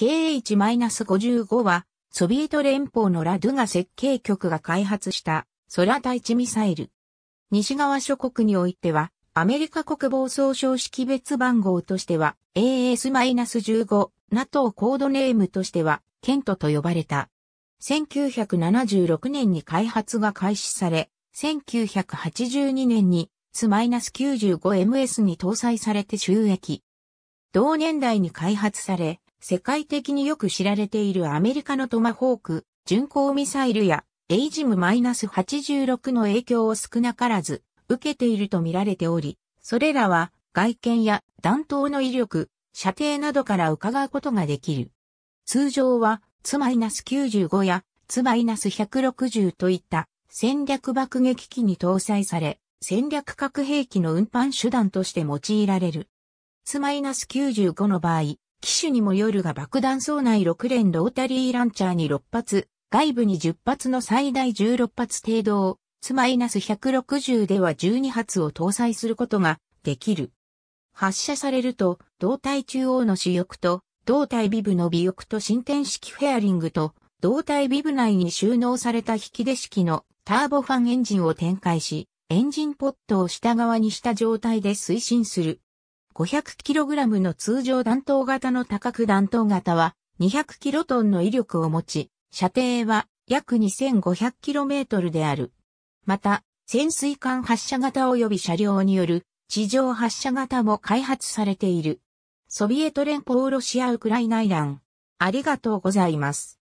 KH-55 は、ソビエト連邦のラドゥガ設計局が開発した空対地ミサイル。西側諸国においては、アメリカ国防総省識別番号としては AS-15、NATO コードネームとしては、ケントと呼ばれた。1976年に開発が開始され、1982年にス -95MS に搭載されて収益。同年代に開発され、世界的によく知られているアメリカのトマホーク、巡航ミサイルや、エイジム -86 の影響を少なからず受けていると見られており、それらは外見や弾頭の威力、射程などから伺うことができる。通常は、ツマイナス95やツマイナス160といった戦略爆撃機に搭載され、戦略核兵器の運搬手段として用いられる。ツマイナス95の場合、機種にもよるが爆弾層内6連ロータリーランチャーに6発、外部に10発の最大16発程度を、つマイナス160では12発を搭載することができる。発射されると、胴体中央の主翼と、胴体尾部の尾翼と進展式フェアリングと、胴体尾部内に収納された引き出式のターボファンエンジンを展開し、エンジンポットを下側にした状態で推進する。500kg の通常弾頭型の多角弾頭型は 200kt の威力を持ち、射程は約 2500km である。また、潜水艦発射型及び車両による地上発射型も開発されている。ソビエト連邦ロシア・ウクライナイラン。ありがとうございます。